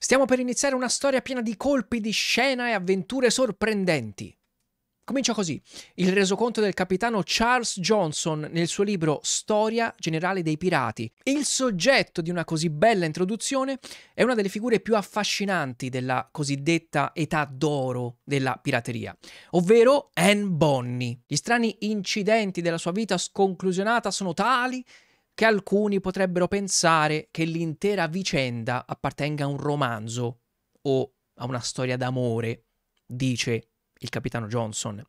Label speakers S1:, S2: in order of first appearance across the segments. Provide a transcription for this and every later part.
S1: Stiamo per iniziare una storia piena di colpi di scena e avventure sorprendenti. Comincia così. Il resoconto del capitano Charles Johnson nel suo libro Storia generale dei pirati. Il soggetto di una così bella introduzione è una delle figure più affascinanti della cosiddetta età d'oro della pirateria, ovvero Anne Bonny. Gli strani incidenti della sua vita sconclusionata sono tali che alcuni potrebbero pensare che l'intera vicenda appartenga a un romanzo o a una storia d'amore, dice il capitano Johnson.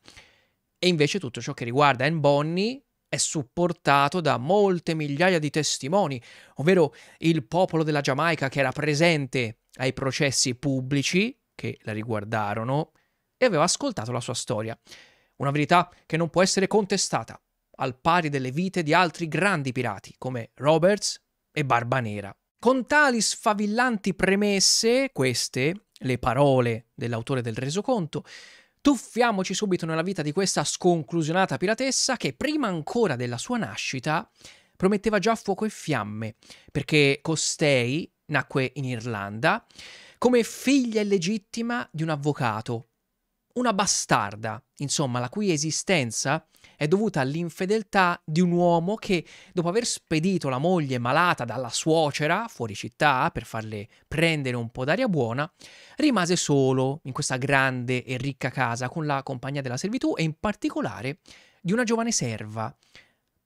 S1: E invece tutto ciò che riguarda Anne Bonny è supportato da molte migliaia di testimoni, ovvero il popolo della Giamaica che era presente ai processi pubblici che la riguardarono e aveva ascoltato la sua storia. Una verità che non può essere contestata al pari delle vite di altri grandi pirati come Roberts e Barba Nera. Con tali sfavillanti premesse, queste, le parole dell'autore del resoconto, tuffiamoci subito nella vita di questa sconclusionata piratessa che prima ancora della sua nascita prometteva già fuoco e fiamme, perché costei nacque in Irlanda come figlia illegittima di un avvocato una bastarda, insomma, la cui esistenza è dovuta all'infedeltà di un uomo che, dopo aver spedito la moglie malata dalla suocera fuori città per farle prendere un po' d'aria buona, rimase solo in questa grande e ricca casa con la compagnia della servitù e in particolare di una giovane serva,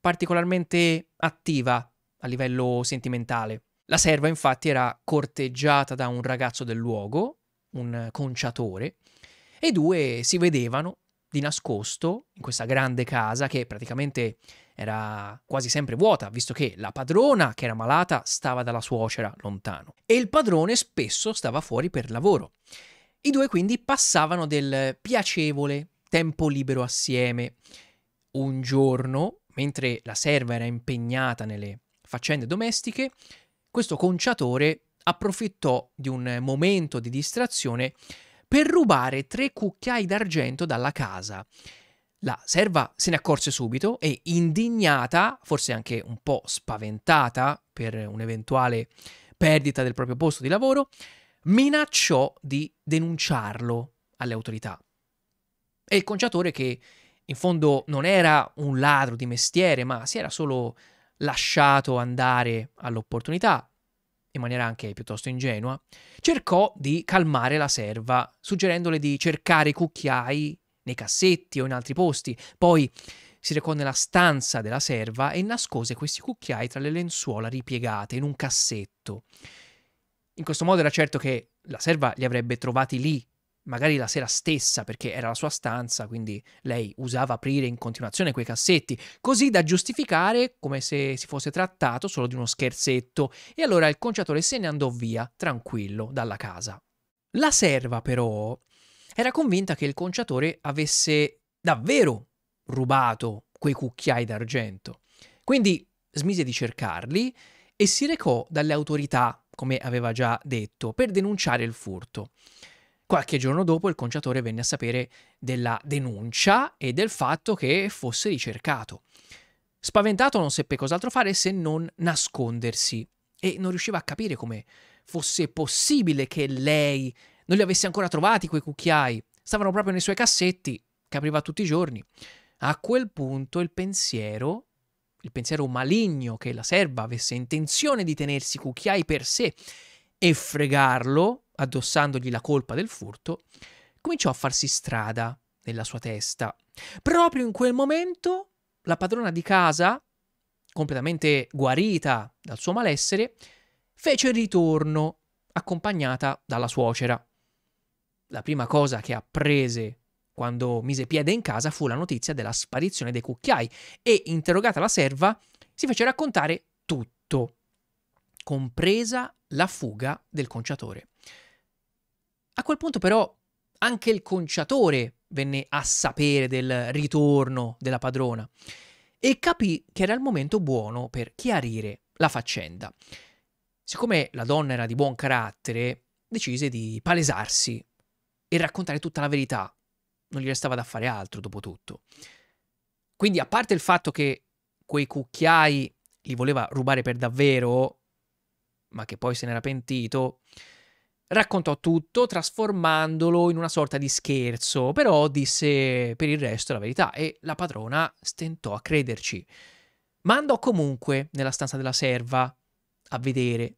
S1: particolarmente attiva a livello sentimentale. La serva infatti era corteggiata da un ragazzo del luogo, un conciatore, e i due si vedevano di nascosto in questa grande casa che praticamente era quasi sempre vuota, visto che la padrona, che era malata, stava dalla suocera lontano e il padrone spesso stava fuori per lavoro. I due quindi passavano del piacevole tempo libero assieme. Un giorno, mentre la serva era impegnata nelle faccende domestiche, questo conciatore approfittò di un momento di distrazione per rubare tre cucchiai d'argento dalla casa. La serva se ne accorse subito e, indignata, forse anche un po' spaventata per un'eventuale perdita del proprio posto di lavoro, minacciò di denunciarlo alle autorità. E il conciatore, che in fondo non era un ladro di mestiere, ma si era solo lasciato andare all'opportunità, in maniera anche piuttosto ingenua, cercò di calmare la serva, suggerendole di cercare i cucchiai nei cassetti o in altri posti. Poi si recò nella stanza della serva e nascose questi cucchiai tra le lenzuola ripiegate in un cassetto. In questo modo era certo che la serva li avrebbe trovati lì magari la sera stessa perché era la sua stanza, quindi lei usava aprire in continuazione quei cassetti, così da giustificare come se si fosse trattato solo di uno scherzetto e allora il conciatore se ne andò via tranquillo dalla casa. La serva però era convinta che il conciatore avesse davvero rubato quei cucchiai d'argento. Quindi smise di cercarli e si recò dalle autorità, come aveva già detto, per denunciare il furto. Qualche giorno dopo il conciatore venne a sapere della denuncia e del fatto che fosse ricercato. Spaventato non seppe cos'altro fare se non nascondersi e non riusciva a capire come fosse possibile che lei non li avesse ancora trovati quei cucchiai. Stavano proprio nei suoi cassetti che apriva tutti i giorni. A quel punto il pensiero, il pensiero maligno che la serva avesse intenzione di tenersi i cucchiai per sé e fregarlo, addossandogli la colpa del furto, cominciò a farsi strada nella sua testa. Proprio in quel momento la padrona di casa, completamente guarita dal suo malessere, fece ritorno accompagnata dalla suocera. La prima cosa che apprese quando mise piede in casa fu la notizia della sparizione dei cucchiai e, interrogata la serva, si fece raccontare tutto, compresa la fuga del conciatore. A quel punto però anche il conciatore venne a sapere del ritorno della padrona e capì che era il momento buono per chiarire la faccenda. Siccome la donna era di buon carattere, decise di palesarsi e raccontare tutta la verità. Non gli restava da fare altro, dopo tutto. Quindi, a parte il fatto che quei cucchiai li voleva rubare per davvero, ma che poi se n'era pentito, Raccontò tutto trasformandolo in una sorta di scherzo, però disse per il resto la verità e la padrona stentò a crederci. Ma andò comunque nella stanza della serva a vedere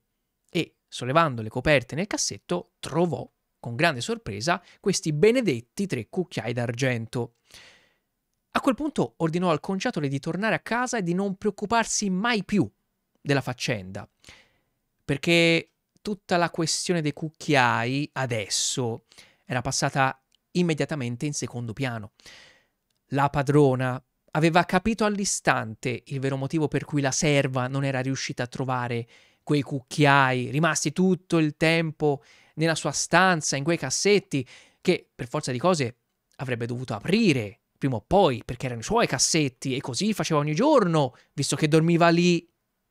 S1: e, sollevando le coperte nel cassetto, trovò con grande sorpresa questi benedetti tre cucchiai d'argento. A quel punto ordinò al conciatole di tornare a casa e di non preoccuparsi mai più della faccenda, perché tutta la questione dei cucchiai adesso era passata immediatamente in secondo piano. La padrona aveva capito all'istante il vero motivo per cui la serva non era riuscita a trovare quei cucchiai rimasti tutto il tempo nella sua stanza, in quei cassetti, che per forza di cose avrebbe dovuto aprire prima o poi, perché erano i suoi cassetti e così faceva ogni giorno, visto che dormiva lì.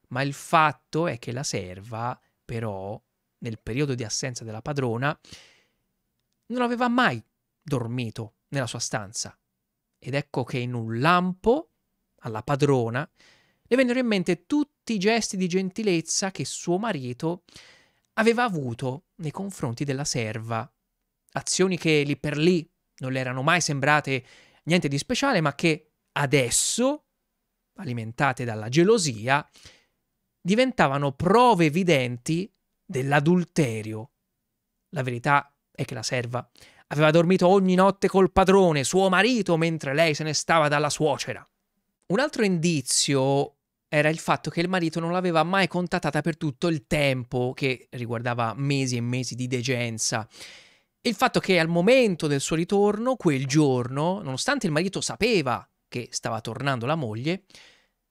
S1: Ma il fatto è che la serva, però, nel periodo di assenza della padrona, non aveva mai dormito nella sua stanza. Ed ecco che in un lampo, alla padrona, le vennero in mente tutti i gesti di gentilezza che suo marito aveva avuto nei confronti della serva. Azioni che lì per lì non le erano mai sembrate niente di speciale, ma che adesso, alimentate dalla gelosia, diventavano prove evidenti dell'adulterio. La verità è che la serva aveva dormito ogni notte col padrone, suo marito, mentre lei se ne stava dalla suocera. Un altro indizio era il fatto che il marito non l'aveva mai contattata per tutto il tempo, che riguardava mesi e mesi di degenza. Il fatto che al momento del suo ritorno, quel giorno, nonostante il marito sapeva che stava tornando la moglie,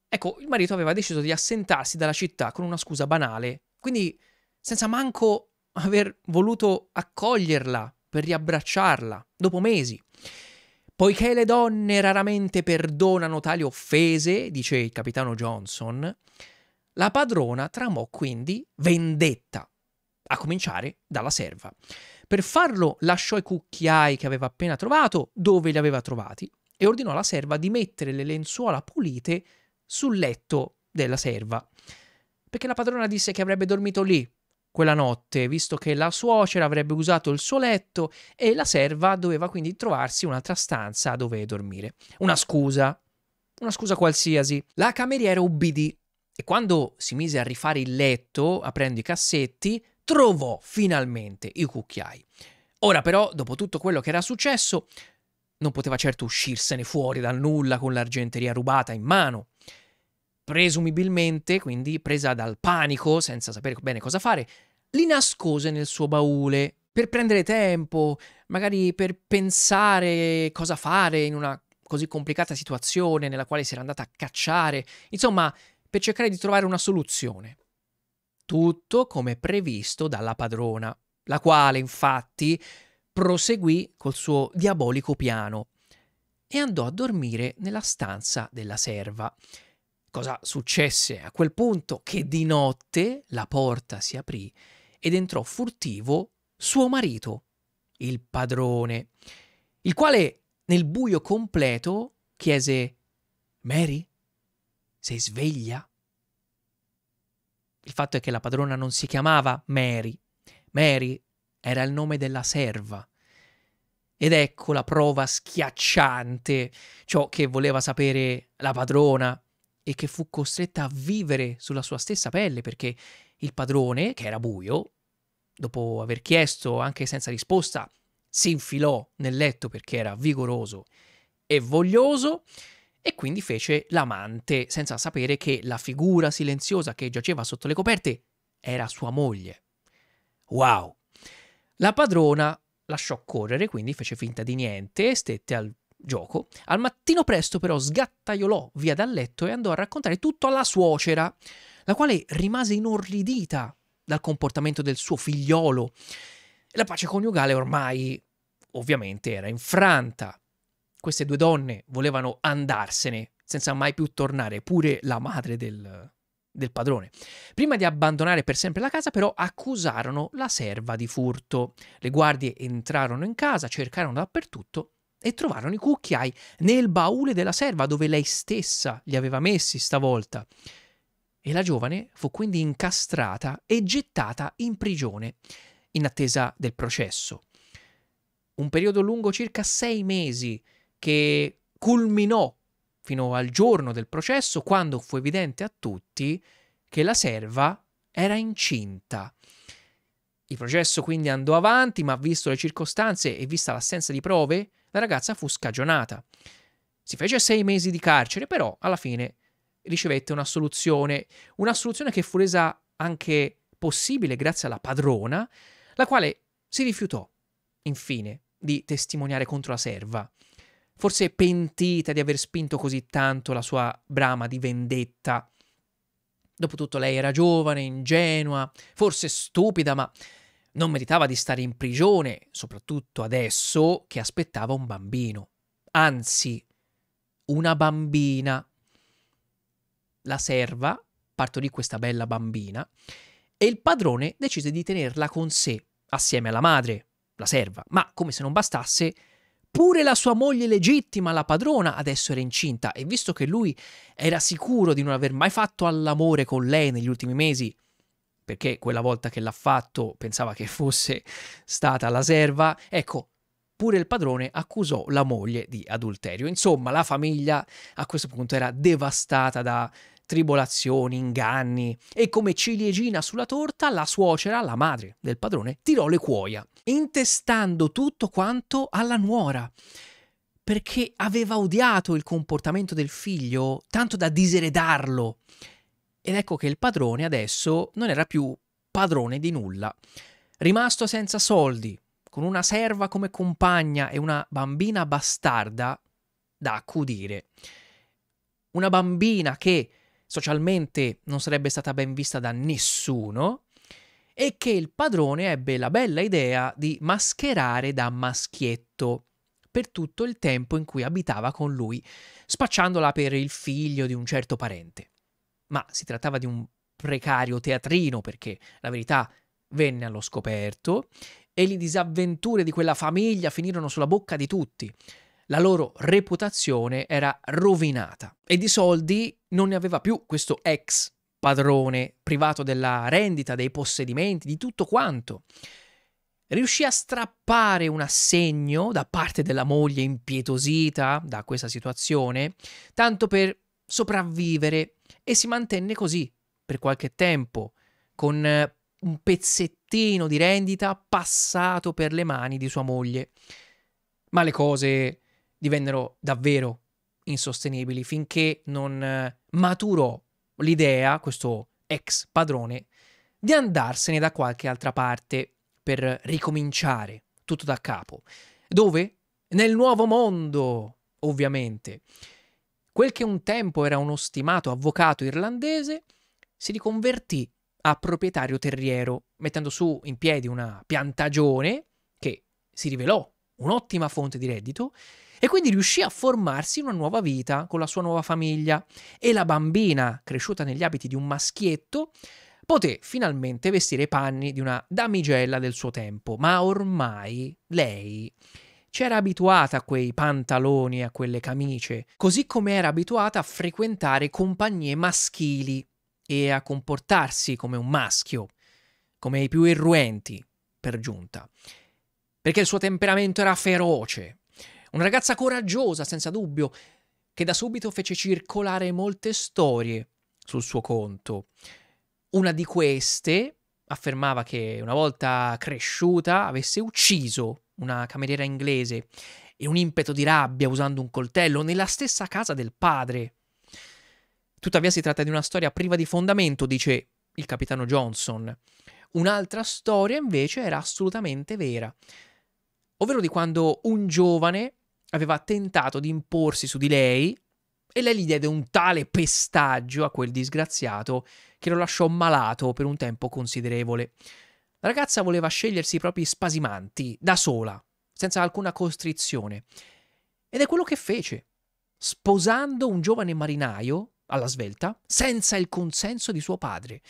S1: ecco, il marito aveva deciso di assentarsi dalla città con una scusa banale. Quindi senza manco aver voluto accoglierla per riabbracciarla, dopo mesi. Poiché le donne raramente perdonano tali offese, dice il capitano Johnson, la padrona tramò quindi vendetta, a cominciare dalla serva. Per farlo lasciò i cucchiai che aveva appena trovato dove li aveva trovati e ordinò alla serva di mettere le lenzuola pulite sul letto della serva, perché la padrona disse che avrebbe dormito lì quella notte, visto che la suocera avrebbe usato il suo letto e la serva doveva quindi trovarsi un'altra stanza dove dormire. Una scusa, una scusa qualsiasi. La cameriera ubbidì e quando si mise a rifare il letto, aprendo i cassetti, trovò finalmente i cucchiai. Ora però, dopo tutto quello che era successo, non poteva certo uscirsene fuori dal nulla con l'argenteria rubata in mano presumibilmente quindi presa dal panico, senza sapere bene cosa fare, li nascose nel suo baule per prendere tempo, magari per pensare cosa fare in una così complicata situazione nella quale si era andata a cacciare, insomma, per cercare di trovare una soluzione. Tutto come previsto dalla padrona, la quale infatti proseguì col suo diabolico piano e andò a dormire nella stanza della serva, Cosa successe a quel punto? Che di notte la porta si aprì ed entrò furtivo suo marito, il padrone, il quale nel buio completo chiese Mary, sei sveglia? Il fatto è che la padrona non si chiamava Mary. Mary era il nome della serva. Ed ecco la prova schiacciante, ciò che voleva sapere la padrona e che fu costretta a vivere sulla sua stessa pelle perché il padrone, che era buio, dopo aver chiesto anche senza risposta, si infilò nel letto perché era vigoroso e voglioso e quindi fece l'amante senza sapere che la figura silenziosa che giaceva sotto le coperte era sua moglie. Wow! La padrona lasciò correre, quindi fece finta di niente, stette al gioco. Al mattino presto però sgattaiolò via dal letto e andò a raccontare tutto alla suocera, la quale rimase inorridita dal comportamento del suo figliolo. La pace coniugale ormai ovviamente era infranta. Queste due donne volevano andarsene senza mai più tornare, pure la madre del, del padrone. Prima di abbandonare per sempre la casa, però, accusarono la serva di furto. Le guardie entrarono in casa, cercarono dappertutto e trovarono i cucchiai nel baule della serva dove lei stessa li aveva messi stavolta. E la giovane fu quindi incastrata e gettata in prigione, in attesa del processo. Un periodo lungo circa sei mesi che culminò fino al giorno del processo, quando fu evidente a tutti che la serva era incinta. Il processo quindi andò avanti, ma visto le circostanze e vista l'assenza di prove, la ragazza fu scagionata. Si fece sei mesi di carcere, però alla fine ricevette una soluzione, una soluzione che fu resa anche possibile grazie alla padrona, la quale si rifiutò, infine, di testimoniare contro la serva. Forse pentita di aver spinto così tanto la sua brama di vendetta. Dopotutto lei era giovane, ingenua, forse stupida, ma non meritava di stare in prigione, soprattutto adesso che aspettava un bambino. Anzi, una bambina. La serva partorì questa bella bambina e il padrone decise di tenerla con sé, assieme alla madre, la serva. Ma come se non bastasse, Pure la sua moglie legittima, la padrona, adesso era incinta e visto che lui era sicuro di non aver mai fatto all'amore con lei negli ultimi mesi, perché quella volta che l'ha fatto pensava che fosse stata la serva, ecco, pure il padrone accusò la moglie di adulterio. Insomma, la famiglia a questo punto era devastata da tribolazioni, inganni e come ciliegina sulla torta la suocera, la madre del padrone, tirò le cuoia, intestando tutto quanto alla nuora, perché aveva odiato il comportamento del figlio tanto da diseredarlo ed ecco che il padrone adesso non era più padrone di nulla. Rimasto senza soldi, con una serva come compagna e una bambina bastarda da accudire. Una bambina che socialmente non sarebbe stata ben vista da nessuno e che il padrone ebbe la bella idea di mascherare da maschietto per tutto il tempo in cui abitava con lui, spacciandola per il figlio di un certo parente ma si trattava di un precario teatrino perché la verità venne allo scoperto e le disavventure di quella famiglia finirono sulla bocca di tutti. La loro reputazione era rovinata e di soldi non ne aveva più questo ex padrone, privato della rendita, dei possedimenti, di tutto quanto. Riuscì a strappare un assegno da parte della moglie impietosita da questa situazione, tanto per sopravvivere e si mantenne così per qualche tempo, con eh, un pezzettino di rendita passato per le mani di sua moglie. Ma le cose divennero davvero insostenibili finché non eh, maturò l'idea, questo ex padrone, di andarsene da qualche altra parte per ricominciare tutto da capo. Dove? Nel nuovo mondo, ovviamente. Quel che un tempo era uno stimato avvocato irlandese si riconvertì a proprietario terriero, mettendo su in piedi una piantagione che si rivelò un'ottima fonte di reddito e quindi riuscì a formarsi una nuova vita con la sua nuova famiglia e la bambina, cresciuta negli abiti di un maschietto, poté finalmente vestire i panni di una damigella del suo tempo, ma ormai lei c'era abituata a quei pantaloni, e a quelle camicie, così come era abituata a frequentare compagnie maschili e a comportarsi come un maschio, come i più irruenti, per giunta. Perché il suo temperamento era feroce. Una ragazza coraggiosa, senza dubbio, che da subito fece circolare molte storie sul suo conto. Una di queste affermava che una volta cresciuta avesse ucciso una cameriera inglese, e un impeto di rabbia usando un coltello nella stessa casa del padre. Tuttavia si tratta di una storia priva di fondamento, dice il capitano Johnson. Un'altra storia invece era assolutamente vera, ovvero di quando un giovane aveva tentato di imporsi su di lei e lei gli diede un tale pestaggio a quel disgraziato che lo lasciò malato per un tempo considerevole ragazza voleva scegliersi i propri spasimanti, da sola, senza alcuna costrizione. Ed è quello che fece, sposando un giovane marinaio, alla svelta, senza il consenso di suo padre.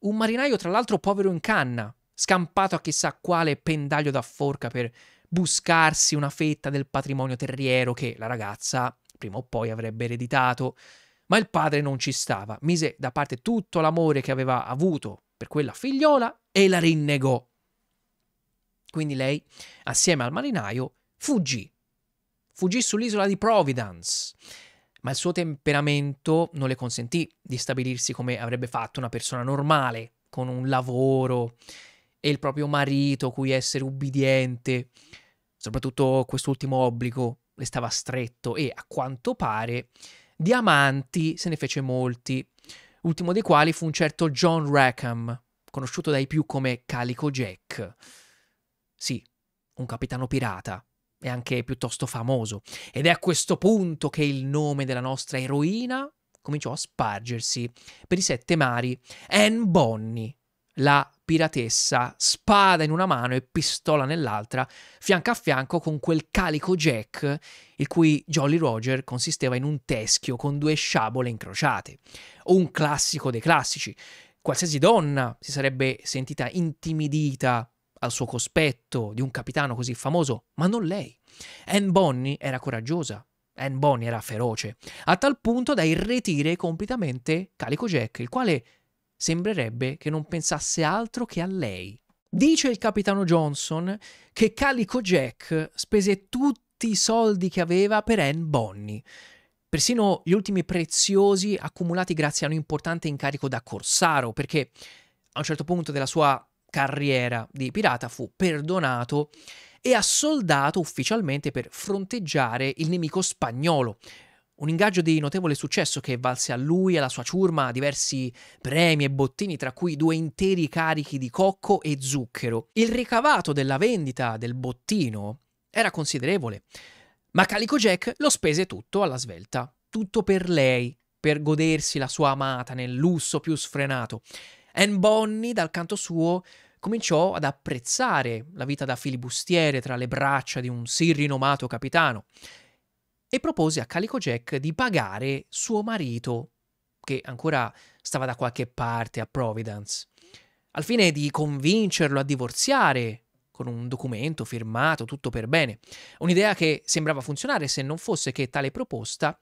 S1: Un marinaio, tra l'altro, povero in canna, scampato a chissà quale pendaglio da forca per buscarsi una fetta del patrimonio terriero che la ragazza prima o poi avrebbe ereditato. Ma il padre non ci stava, mise da parte tutto l'amore che aveva avuto per quella figliola e la rinnegò. Quindi lei, assieme al marinaio, fuggì. Fuggì sull'isola di Providence, ma il suo temperamento non le consentì di stabilirsi come avrebbe fatto una persona normale, con un lavoro e il proprio marito cui essere ubbidiente. Soprattutto quest'ultimo obbligo le stava stretto e, a quanto pare, di amanti se ne fece molti, ultimo dei quali fu un certo John Rackham, conosciuto dai più come Calico Jack. Sì, un capitano pirata, e anche piuttosto famoso. Ed è a questo punto che il nome della nostra eroina cominciò a spargersi per i sette mari. Anne Bonny, la piratessa, spada in una mano e pistola nell'altra, fianco a fianco con quel calico Jack, il cui Jolly Roger consisteva in un teschio con due sciabole incrociate. Un classico dei classici. Qualsiasi donna si sarebbe sentita intimidita al suo cospetto di un capitano così famoso, ma non lei. Anne Bonny era coraggiosa, Anne Bonny era feroce, a tal punto da irretire completamente Calico Jack, il quale sembrerebbe che non pensasse altro che a lei. Dice il capitano Johnson che Calico Jack spese tutti i soldi che aveva per Anne Bonny, Persino gli ultimi preziosi accumulati grazie a un importante incarico da Corsaro, perché a un certo punto della sua carriera di pirata fu perdonato e assoldato ufficialmente per fronteggiare il nemico spagnolo. Un ingaggio di notevole successo che valse a lui e alla sua ciurma diversi premi e bottini, tra cui due interi carichi di cocco e zucchero. Il ricavato della vendita del bottino era considerevole, ma Calico Jack lo spese tutto alla svelta, tutto per lei, per godersi la sua amata nel lusso più sfrenato. Anne Bonnie, dal canto suo, cominciò ad apprezzare la vita da filibustiere tra le braccia di un sì rinomato capitano e propose a Calico Jack di pagare suo marito, che ancora stava da qualche parte a Providence, al fine di convincerlo a divorziare con un documento firmato, tutto per bene. Un'idea che sembrava funzionare se non fosse che tale proposta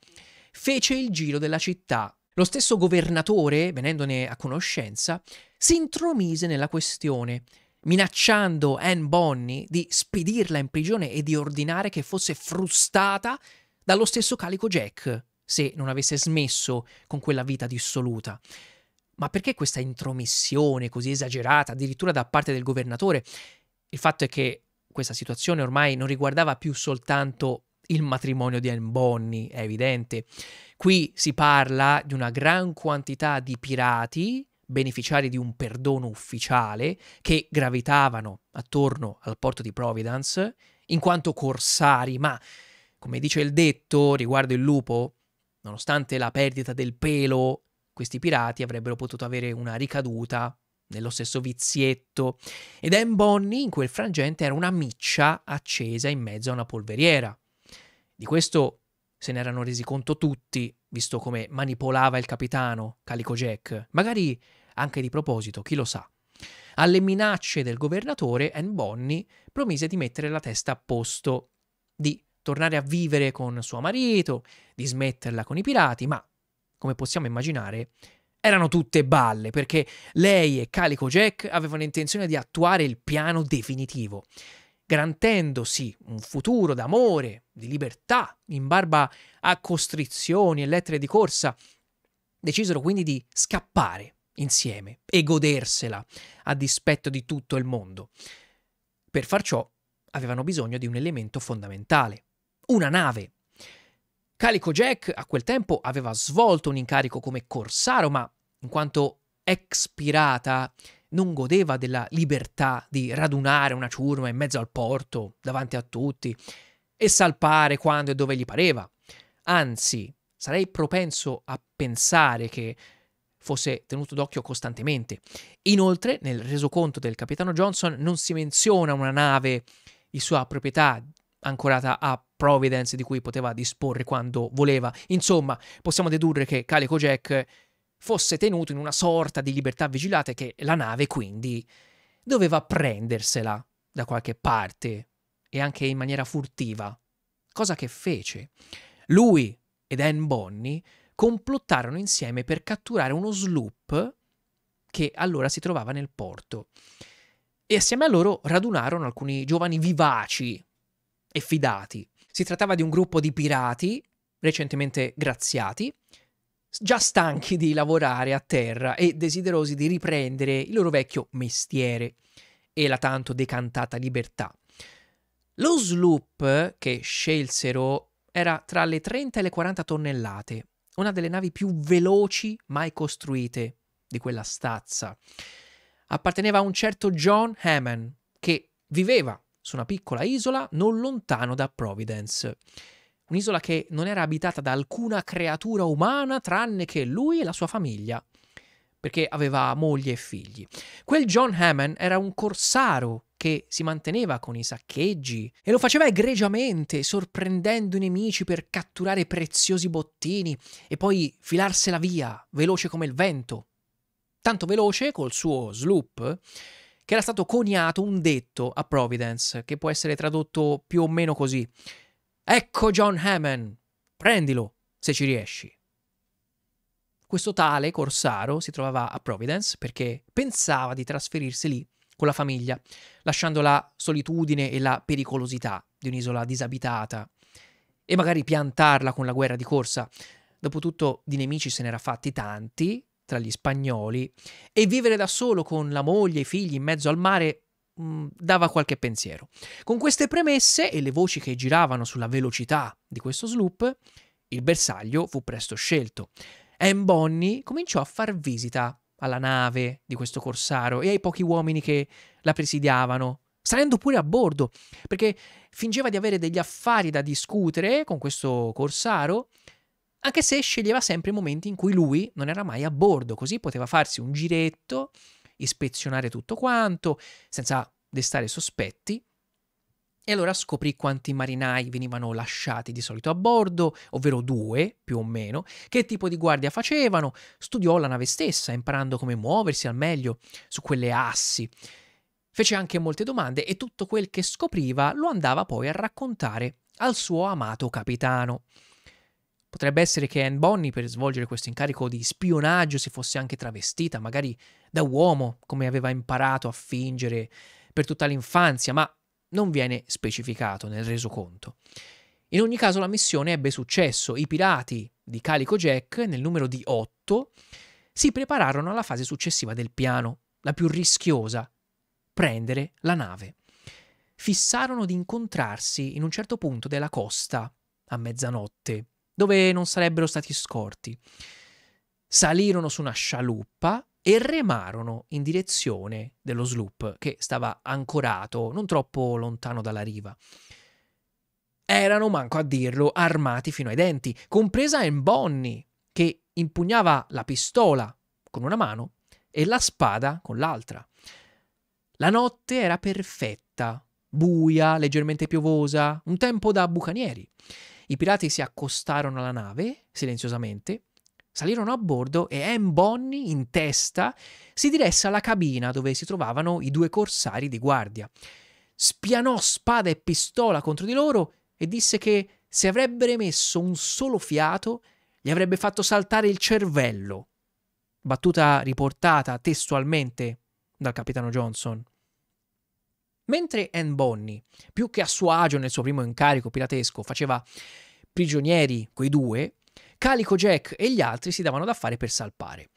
S1: fece il giro della città. Lo stesso governatore, venendone a conoscenza, si intromise nella questione, minacciando Anne Bonny di spedirla in prigione e di ordinare che fosse frustata dallo stesso calico Jack, se non avesse smesso con quella vita dissoluta. Ma perché questa intromissione così esagerata, addirittura da parte del governatore? Il fatto è che questa situazione ormai non riguardava più soltanto il matrimonio di Anne Bonny, è evidente. Qui si parla di una gran quantità di pirati beneficiari di un perdono ufficiale che gravitavano attorno al porto di Providence in quanto corsari, ma come dice il detto riguardo il lupo, nonostante la perdita del pelo, questi pirati avrebbero potuto avere una ricaduta nello stesso vizietto ed Anne Bonny in quel frangente era una miccia accesa in mezzo a una polveriera. Di questo se ne erano resi conto tutti, visto come manipolava il capitano Calico Jack, magari anche di proposito, chi lo sa. Alle minacce del governatore, Anne Bonny promise di mettere la testa a posto, di tornare a vivere con suo marito, di smetterla con i pirati, ma, come possiamo immaginare, erano tutte balle perché lei e Calico Jack avevano intenzione di attuare il piano definitivo, garantendosi un futuro d'amore, di libertà, in barba a costrizioni e lettere di corsa. Decisero quindi di scappare insieme e godersela a dispetto di tutto il mondo. Per far ciò avevano bisogno di un elemento fondamentale, una nave Calico Jack a quel tempo aveva svolto un incarico come corsaro, ma in quanto ex pirata non godeva della libertà di radunare una ciurma in mezzo al porto, davanti a tutti, e salpare quando e dove gli pareva. Anzi, sarei propenso a pensare che fosse tenuto d'occhio costantemente. Inoltre, nel resoconto del capitano Johnson non si menziona una nave di sua proprietà ancorata a Providence di cui poteva disporre quando voleva. Insomma, possiamo dedurre che Calico Jack fosse tenuto in una sorta di libertà vigilata e che la nave quindi doveva prendersela da qualche parte e anche in maniera furtiva, cosa che fece. Lui ed Anne Bonny complottarono insieme per catturare uno sloop che allora si trovava nel porto e assieme a loro radunarono alcuni giovani vivaci e fidati. Si trattava di un gruppo di pirati, recentemente graziati, già stanchi di lavorare a terra e desiderosi di riprendere il loro vecchio mestiere e la tanto decantata libertà. Lo sloop che scelsero era tra le 30 e le 40 tonnellate, una delle navi più veloci mai costruite di quella stazza. Apparteneva a un certo John Hammond, che viveva su una piccola isola non lontano da Providence. Un'isola che non era abitata da alcuna creatura umana tranne che lui e la sua famiglia, perché aveva moglie e figli. Quel John Hammond era un corsaro che si manteneva con i saccheggi e lo faceva egregiamente, sorprendendo i nemici per catturare preziosi bottini e poi filarsela via, veloce come il vento. Tanto veloce col suo sloop che era stato coniato un detto a Providence, che può essere tradotto più o meno così. Ecco John Hammond, prendilo se ci riesci. Questo tale Corsaro si trovava a Providence perché pensava di trasferirsi lì con la famiglia, lasciando la solitudine e la pericolosità di un'isola disabitata e magari piantarla con la guerra di corsa. Dopotutto di nemici se n'era fatti tanti tra gli spagnoli e vivere da solo con la moglie e i figli in mezzo al mare mm, dava qualche pensiero. Con queste premesse e le voci che giravano sulla velocità di questo sloop, il bersaglio fu presto scelto. M. Bonni cominciò a far visita alla nave di questo corsaro e ai pochi uomini che la presidiavano, salendo pure a bordo, perché fingeva di avere degli affari da discutere con questo corsaro anche se sceglieva sempre i momenti in cui lui non era mai a bordo, così poteva farsi un giretto, ispezionare tutto quanto, senza destare sospetti. E allora scoprì quanti marinai venivano lasciati di solito a bordo, ovvero due più o meno, che tipo di guardia facevano, studiò la nave stessa, imparando come muoversi al meglio su quelle assi. Fece anche molte domande e tutto quel che scopriva lo andava poi a raccontare al suo amato capitano. Potrebbe essere che Anne Bonny, per svolgere questo incarico di spionaggio, si fosse anche travestita, magari da uomo, come aveva imparato a fingere per tutta l'infanzia, ma non viene specificato nel resoconto. In ogni caso la missione ebbe successo. I pirati di Calico Jack, nel numero di 8, si prepararono alla fase successiva del piano, la più rischiosa, prendere la nave. Fissarono di incontrarsi in un certo punto della costa a mezzanotte dove non sarebbero stati scorti. Salirono su una scialuppa e remarono in direzione dello sloop che stava ancorato non troppo lontano dalla riva. Erano, manco a dirlo, armati fino ai denti, compresa M. Bonnie, che impugnava la pistola con una mano e la spada con l'altra. La notte era perfetta, buia, leggermente piovosa, un tempo da bucanieri. I pirati si accostarono alla nave, silenziosamente, salirono a bordo e Anne Bonny, in testa, si diresse alla cabina dove si trovavano i due corsari di guardia. Spianò spada e pistola contro di loro e disse che se avrebbe emesso un solo fiato gli avrebbe fatto saltare il cervello. Battuta riportata testualmente dal capitano Johnson. Mentre Anne Bonny, più che a suo agio nel suo primo incarico piratesco, faceva prigionieri quei due, Calico Jack e gli altri si davano da fare per salpare.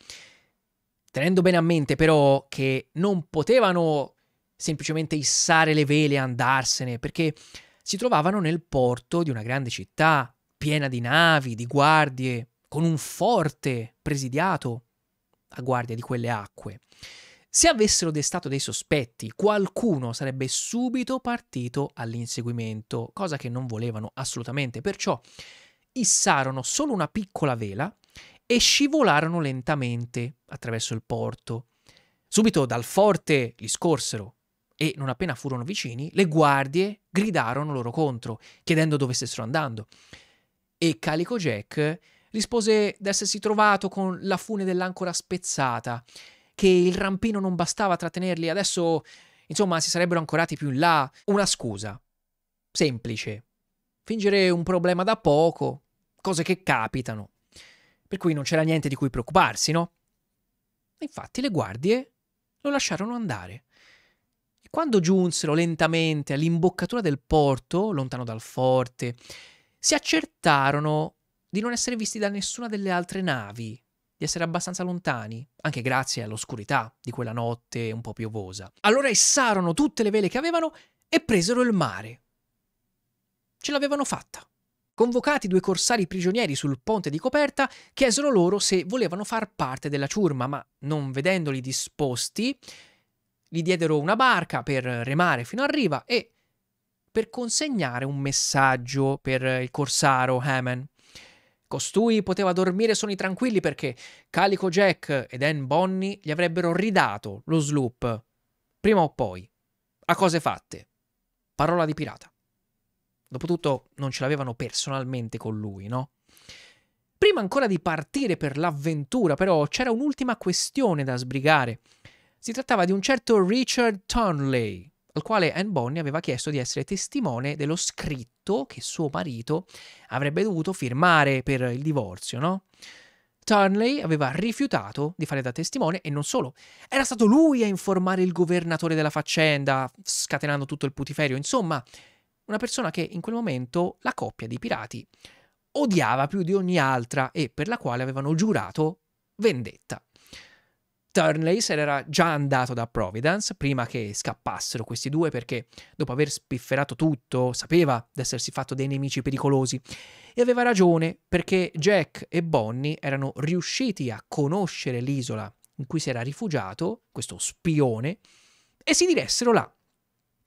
S1: Tenendo bene a mente però che non potevano semplicemente issare le vele e andarsene, perché si trovavano nel porto di una grande città, piena di navi, di guardie, con un forte presidiato a guardia di quelle acque. Se avessero destato dei sospetti, qualcuno sarebbe subito partito all'inseguimento, cosa che non volevano assolutamente, perciò issarono solo una piccola vela e scivolarono lentamente attraverso il porto. Subito dal forte li scorsero e, non appena furono vicini, le guardie gridarono loro contro, chiedendo dove stessero andando. E Calico Jack rispose d'essersi trovato con la fune dell'ancora spezzata che il rampino non bastava a trattenerli, adesso insomma si sarebbero ancorati più in là. Una scusa. Semplice. Fingere un problema da poco, cose che capitano. Per cui non c'era niente di cui preoccuparsi, no? Infatti le guardie lo lasciarono andare. E quando giunsero lentamente all'imboccatura del porto, lontano dal forte, si accertarono di non essere visti da nessuna delle altre navi essere abbastanza lontani, anche grazie all'oscurità di quella notte un po' piovosa. Allora essarono tutte le vele che avevano e presero il mare. Ce l'avevano fatta. Convocati due corsari prigionieri sul ponte di coperta, chiesero loro se volevano far parte della ciurma, ma non vedendoli disposti, gli diedero una barca per remare fino a riva e per consegnare un messaggio per il corsaro Haman. Costui poteva dormire sonni tranquilli perché Calico Jack ed Anne Bonny gli avrebbero ridato lo sloop, prima o poi, a cose fatte. Parola di pirata. Dopotutto non ce l'avevano personalmente con lui, no? Prima ancora di partire per l'avventura, però, c'era un'ultima questione da sbrigare. Si trattava di un certo Richard Turnley, al quale Anne Bonny aveva chiesto di essere testimone dello scritto che suo marito avrebbe dovuto firmare per il divorzio, no? Turnley aveva rifiutato di fare da testimone e non solo, era stato lui a informare il governatore della faccenda, scatenando tutto il putiferio, insomma, una persona che in quel momento la coppia di pirati odiava più di ogni altra e per la quale avevano giurato vendetta. Turnley se n'era già andato da Providence prima che scappassero questi due perché dopo aver spifferato tutto sapeva d'essersi fatto dei nemici pericolosi e aveva ragione perché Jack e Bonnie erano riusciti a conoscere l'isola in cui si era rifugiato, questo spione, e si diressero là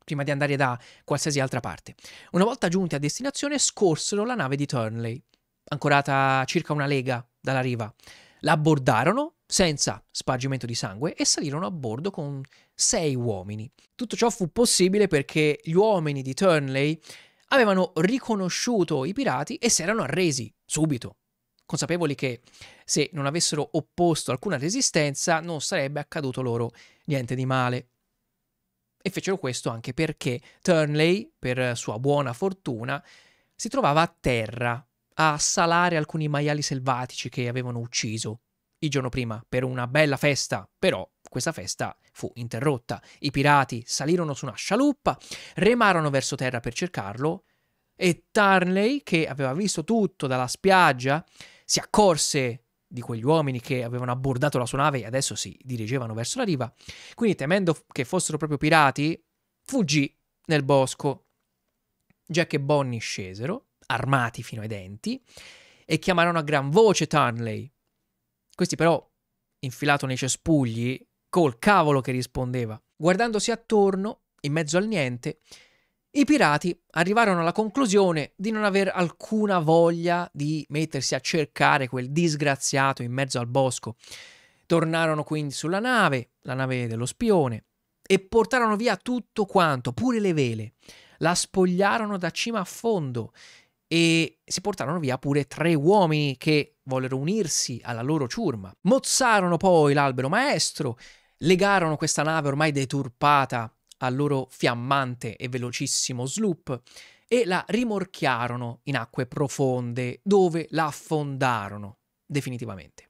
S1: prima di andare da qualsiasi altra parte. Una volta giunti a destinazione scorsero la nave di Turnley, ancorata circa una lega dalla riva. La abbordarono senza spargimento di sangue e salirono a bordo con sei uomini. Tutto ciò fu possibile perché gli uomini di Turnley avevano riconosciuto i pirati e si erano arresi subito, consapevoli che se non avessero opposto alcuna resistenza non sarebbe accaduto loro niente di male. E fecero questo anche perché Turnley, per sua buona fortuna, si trovava a terra a salare alcuni maiali selvatici che avevano ucciso il giorno prima per una bella festa, però questa festa fu interrotta. I pirati salirono su una scialuppa, remarono verso terra per cercarlo e Tarnley, che aveva visto tutto dalla spiaggia, si accorse di quegli uomini che avevano abbordato la sua nave e adesso si dirigevano verso la riva. Quindi, temendo che fossero proprio pirati, fuggì nel bosco. Jack e Bonnie scesero, armati fino ai denti, e chiamarono a gran voce Tarnley, questi però, infilato nei cespugli, col cavolo che rispondeva. Guardandosi attorno, in mezzo al niente, i pirati arrivarono alla conclusione di non aver alcuna voglia di mettersi a cercare quel disgraziato in mezzo al bosco. Tornarono quindi sulla nave, la nave dello spione, e portarono via tutto quanto, pure le vele. La spogliarono da cima a fondo e si portarono via pure tre uomini che vollero unirsi alla loro ciurma. Mozzarono poi l'albero maestro, legarono questa nave ormai deturpata al loro fiammante e velocissimo sloop e la rimorchiarono in acque profonde dove la affondarono definitivamente.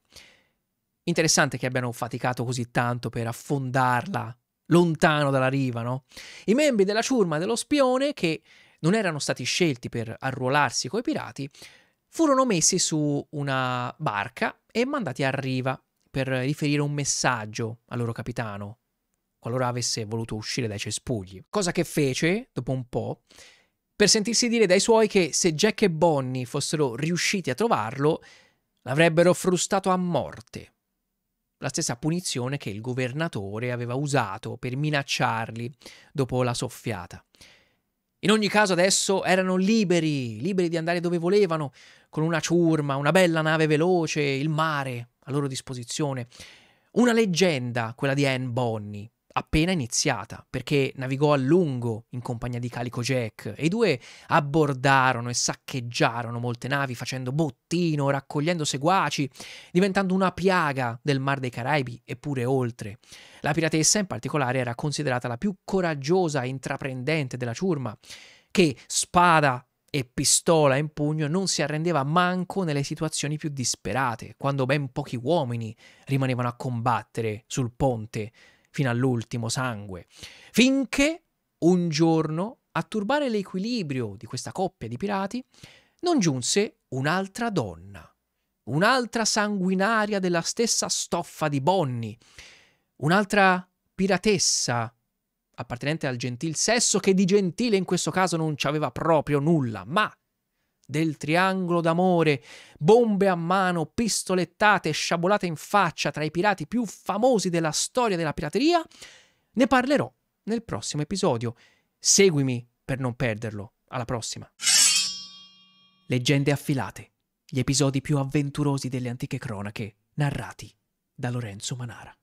S1: Interessante che abbiano faticato così tanto per affondarla lontano dalla riva, no? I membri della ciurma dello spione che non erano stati scelti per arruolarsi coi pirati, furono messi su una barca e mandati a riva per riferire un messaggio al loro capitano, qualora avesse voluto uscire dai cespugli. Cosa che fece, dopo un po', per sentirsi dire dai suoi che se Jack e Bonnie fossero riusciti a trovarlo, l'avrebbero frustato a morte. La stessa punizione che il governatore aveva usato per minacciarli dopo la soffiata. In ogni caso adesso erano liberi, liberi di andare dove volevano, con una ciurma, una bella nave veloce, il mare a loro disposizione. Una leggenda, quella di Anne Bonny, appena iniziata, perché navigò a lungo in compagnia di Calico Jack e i due abbordarono e saccheggiarono molte navi facendo bottino, raccogliendo seguaci, diventando una piaga del Mar dei Caraibi e pure oltre. La piratessa in particolare era considerata la più coraggiosa e intraprendente della ciurma, che spada e pistola in pugno non si arrendeva manco nelle situazioni più disperate, quando ben pochi uomini rimanevano a combattere sul ponte fino all'ultimo sangue, finché un giorno a turbare l'equilibrio di questa coppia di pirati non giunse un'altra donna, un'altra sanguinaria della stessa stoffa di Bonnie, un'altra piratessa appartenente al gentil sesso che di gentile in questo caso non ci aveva proprio nulla, ma del triangolo d'amore, bombe a mano, pistolettate sciabolate in faccia tra i pirati più famosi della storia della pirateria, ne parlerò nel prossimo episodio. Seguimi per non perderlo. Alla prossima. Leggende affilate, gli episodi più avventurosi delle antiche cronache, narrati da Lorenzo Manara.